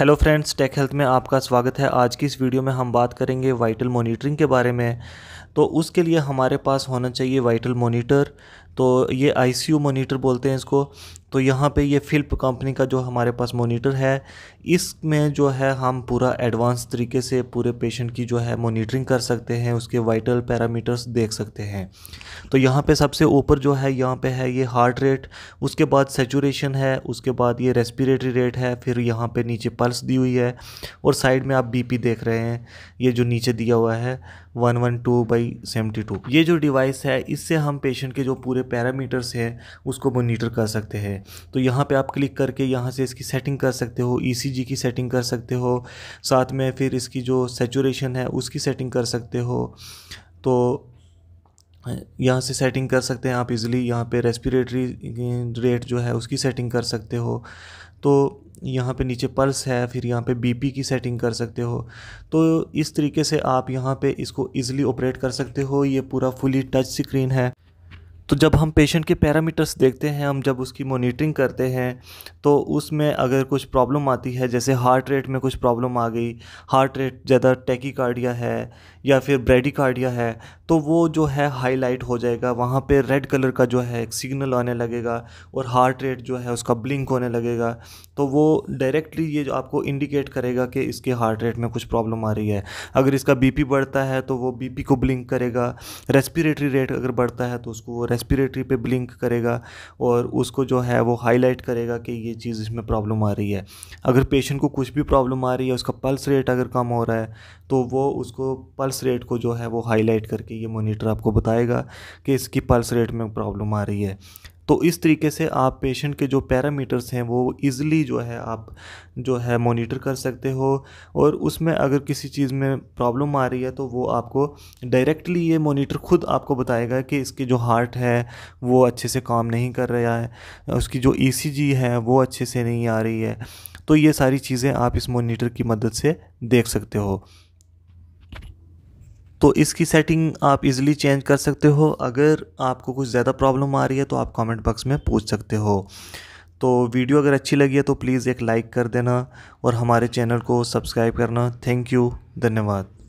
hello friends take health में आपका स्वागत है आज की इस वीडियो में हम बात करेंगे वाइटल मॉनिटरिंग के बारे में तो उसके लिए हमारे पास होना चाहिए वाइटल मॉनिटर तो ये आई सी यू मोनीटर बोलते हैं इसको तो यहाँ पे ये फिल्प कंपनी का जो हमारे पास मोनीटर है इसमें जो है हम पूरा एडवांस तरीके से पूरे पेशेंट की जो है मोनीटरिंग कर सकते हैं उसके वाइटल पैरामीटर्स देख सकते हैं तो यहाँ पे सबसे ऊपर जो है यहाँ पे है ये हार्ट रेट उसके बाद सेचूरेशन है उसके बाद ये रेस्पिरेटरी रेट है फिर यहाँ पर नीचे पल्स दी हुई है और साइड में आप बी देख रहे हैं ये जो नीचे दिया हुआ है one one two by seventy two ये जो डिवाइस है इससे हम पेशेंट के जो पूरे पैरामीटर्स है उसको मोनीटर कर सकते हैं तो यहाँ पे आप क्लिक करके यहाँ से इसकी सेटिंग कर सकते हो ई e की सेटिंग कर सकते हो साथ में फिर इसकी जो सेचुरेशन है उसकी सेटिंग कर सकते हो तो यहाँ से सेटिंग कर सकते हैं आप इजीली यहाँ पे रेस्पिरेटरी रेट जो है उसकी सेटिंग कर सकते हो तो यहाँ पे नीचे पल्स है फिर यहाँ पे बीपी की सेटिंग कर सकते हो तो इस तरीके से आप यहाँ पे इसको इजीली ऑपरेट कर सकते हो ये पूरा फुली टच स्क्रीन है तो जब हम पेशेंट के पैरामीटर्स देखते हैं हम जब उसकी मोनिटरिंग करते हैं तो उसमें अगर कुछ प्रॉब्लम आती है जैसे हार्ट रेट में कुछ प्रॉब्लम आ गई हार्ट रेट ज़्यादा टैकी है या फिर ब्रेडिकार्डिया है तो वो जो है हाईलाइट हो जाएगा वहाँ पे रेड कलर का जो है एक सिग्नल आने लगेगा और हार्ट रेट जो है उसका ब्लिंक होने लगेगा तो वो डायरेक्टली ये जो आपको इंडिकेट करेगा कि इसके हार्ट रेट में कुछ प्रॉब्लम आ रही है अगर इसका बीपी बढ़ता है तो वो बीपी को ब्लिंक करेगा रेस्पिरेटरी रेट अगर बढ़ता है तो उसको वो रेस्पिरेटरी पे ब्लिंक करेगा और उसको जो है वो हाईलाइट करेगा कि ये चीज़ इसमें प्रॉब्लम आ रही है अगर पेशेंट को कुछ भी प्रॉब्लम आ रही है उसका पल्स रेट अगर कम हो रहा है तो वो उसको पल्स पल्स रेट को जो है वो हाईलाइट करके ये मोनीटर आपको बताएगा कि इसकी पल्स रेट में प्रॉब्लम आ रही है तो इस तरीके से आप पेशेंट के जो पैरामीटर्स हैं वो इज़िली जो है आप जो है मॉनिटर कर सकते हो और उसमें अगर किसी चीज़ में प्रॉब्लम आ रही है तो वो आपको डायरेक्टली ये मॉनिटर खुद आपको बताएगा कि इसके जो हार्ट है वो अच्छे से काम नहीं कर रहा है उसकी जो ई e है वो अच्छे से नहीं आ रही है तो ये सारी चीज़ें आप इस मोनीटर की मदद से देख सकते हो तो इसकी सेटिंग आप इजीली चेंज कर सकते हो अगर आपको कुछ ज़्यादा प्रॉब्लम आ रही है तो आप कमेंट बॉक्स में पूछ सकते हो तो वीडियो अगर अच्छी लगी है तो प्लीज़ एक लाइक कर देना और हमारे चैनल को सब्सक्राइब करना थैंक यू धन्यवाद